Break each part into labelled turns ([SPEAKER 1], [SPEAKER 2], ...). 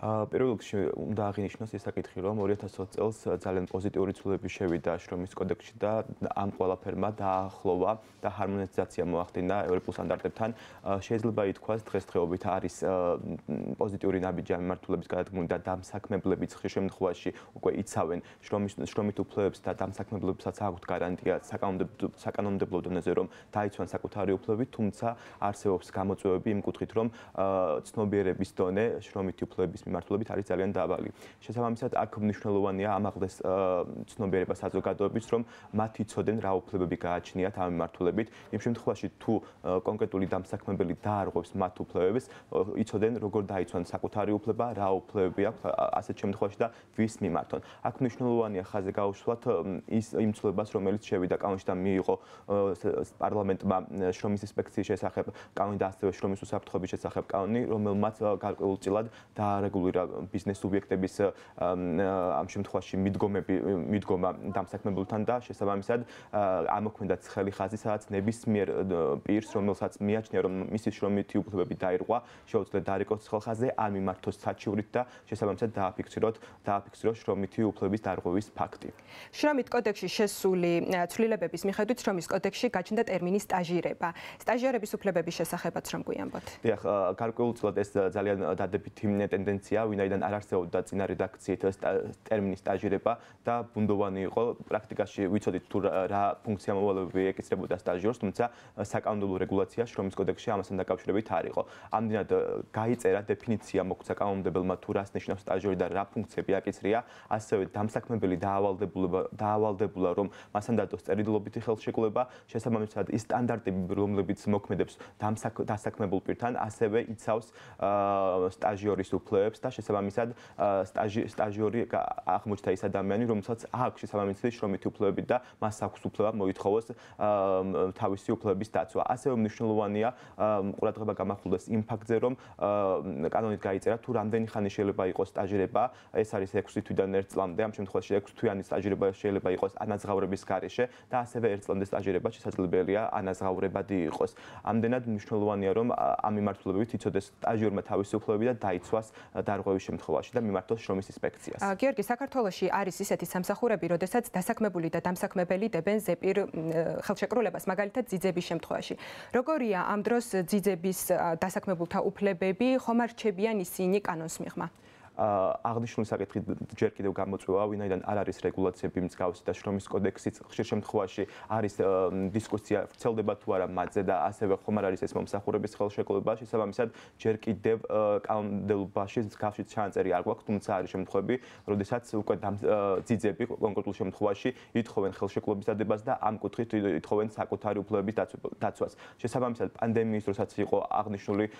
[SPEAKER 1] პირველ რიგში უნდა აღინიშნოს ეს საკითხი, რომ 2020 წელს ძალიან პოზიტიური ცვლილებები შევიდა შრომის კოდექსში და ამ ყველაფერმა დაახლოვა და ჰარმონიზაცია მოახდინა ევროპულ სტანდარტებთან. შეიძლება ითქვას დღესდღეობით არის პოზიტიური ნაბიჯი ამ მართულების გადადგმული და დამსაქმებლებიც ხშირ შემთხვევაში უკვე იცავენ შრომის შრომის უფლებებს და დამსაქმებლებსაც აქვთ გარანტია საკანონმდებლო დონეზე, რომ დაიცვან საკუთარი უფლებები, თუმცა არსებობს გამოწვევები იმ კუთხით, რომ ცნობიერების დონე შრომის უფლებების მიმართულებით არის ძალიან დაბალი. შესაბამისად, აქ მნიშვნელოვანია ამაღლეს ცნობიერება საზოგადოების, რომ მათ იცოდნენ რა უფლებები გააჩნიათ ამ მიმართულებით. იმ შემთხვევაში თუ კონკრეტული დამსაქმებელი დაარღვევს მათ უფლებებს, იცოდნენ როგორ დაიცვან საკუთარი უფლება, რა უფლებები აქვს ასეთ შემთხვევაში და ვის მიმართონ. აქ მნიშვნელოვანია ხაზე გაუშვათ ის იმ ცნობებს, რომელიც შევიდა კანონში და მიიღო პარლამენტმა შრომის ინსპექციის შესახებ, კანონი და ასევე შრომის უსაფრთხოების შესახებ კანონი, რომელმაც გარკვეულწილად დაარეგულა ფიზიკური ბიზნეს სუბიექტების ამ შემთხვევაში მიდგომები მიდგომა დამსაქმებულთან და შესაბამისად ამოქმედაც ხელი ხაზი სადაც ნებისმიერ პირს რომელსაც მიაჩნია რომ მისის შრომითი უფლებები დაირღვა შეუძლია დაარეკოს ხელ ხაზე ამ მიმართოს საჩივრით და შესაბამისად დააფიქსიროთ დააფიქსიროს შრომითი უფლების დარღვევის ფაქტი
[SPEAKER 2] შრომით კოდექსში შესული ცვლილებების მიხედვით შრომის კოდექსში გაჩნდა ტერმინი სტაჟირება სტაჟირების უფლებების შესახებაც რომ გვიამბოთ
[SPEAKER 1] დიახ გარკვეულწილად ეს ძალიან დადებითი ტენდენცია პოზიცია, ვინაიდან არ არსებობდა წინა რედაქციით ტერმინი სტაჟირება და ბუნდოვანი იყო პრაქტიკაში ვიცოდით თუ რა ფუნქცია მოვალეობები ეკისრებოდა სტაჟიორს, თუმცა საკანონმდებლო რეგულაცია შრომის კოდექსში ამასთან დაკავშირებით არისო. ამდენად გაიწერა დეფინიცია მოგვ საკანონმდებლო თუ რას ნიშნავს სტაჟიორი და რა ფუნქციები აკისრია, ასევე დამსაქმებელი დაავალდებულება დაავალდებულა რომ მასთან დადოს წერილობით ხელშეკრულება, შესაბამისად ის სტანდარტები რომლებიც მოქმედებს დამსაქმებულ პირთან, ასევე იცავს სტაჟიორის უფლებებს და შესაბამისად სტაჟი სტაჟიორი აღმოჩნდა ის ადამიანი, რომელსაც აქვს შესაბამისი შრომითი უფლებები და მას აქვს უფლება მოითხოვოს თავისი უფლების დაცვა. ასევე მნიშვნელოვანია ყურადღება გამახვილდეს იმ ფაქტზე, რომ კანონით გაიწერა თუ რამდენი ხანი შეიძლება იყოს სტაჟირება, ეს არის 6 თვიდან 1 წლამდე, ამ შემთხვევაში 6 თვიანი სტაჟირება შეიძლება იყოს ანაზღაურების გარეშე და ასევე 1 წლამდე სტაჟირება შესაძლებელია ანაზღაურებადი იყოს. ამდენად მნიშვნელოვანია, რომ ამ მიმართულებებით იცოდეს სტაჟიორმა თავისი უფლებები და დაიცვას დარღვევის შემთხვევაში და მიმართოს შრომის ინსპექციას.
[SPEAKER 2] გიორგი, საქართველოში არის ისეთი სამსახურები, როდესაც დასაქმებული და დამსაქმებელი დებენ ზეპირ ხელშეკრულებას, მაგალითად ძიძების შემთხვევაში. როგორია ამ დროს ძიძების დასაქმებულთა უფლებები, ხომ არჩებიან ისინი კანონს მიღმა?
[SPEAKER 1] აღნიშნული საკითხი ჯერ კიდევ გამოწვევა, ვინაიდან არ არის რეგულაციები მსგავსი და შრომის კოდექსიც ხშირ შემთხვევაში არის დისკუსია ვრცელდება თუ არა მათზე და ასევე ხომ არ არის ეს მომსახურების ხელშეკრულება, შესაბამისად ჯერ კიდევ კანონდელობაში მსგავსი ჩანაწერი არ გვაქვს, თუმცა არის შემთხვევები, როდესაც უკვე ძიძები კონკრეტულ შემთხვევაში ითხოვენ ხელშეკრულების დადებას და ამ კუთხით ითხოვენ საკუთარი უფლებების დაცვას. შესაბამისად პანდემიის დროსაც იყო აღნიშნული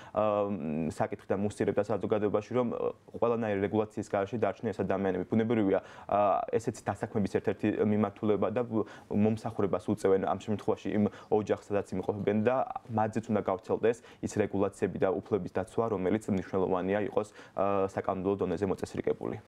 [SPEAKER 1] საკითხი და მუსტირება საზოგადოებაში, რომ ყველანაირი არანაირი რეგულაციის გარეშე დარჩნენ ეს ადამიანები. ბუნებრივია, ესეც დასაქმების ერთ-ერთი მიმართულება და მომსახურებას უწევენ ამ შემთხვევაში იმ ოჯახს, სადაც იმყოფებიან და მათზეც უნდა გავრცელდეს ის რეგულაციები და უფლების დაცვა, რომელიც მნიშვნელოვანია იყოს საკანონმდებლო დონეზე მოწესრიგებული.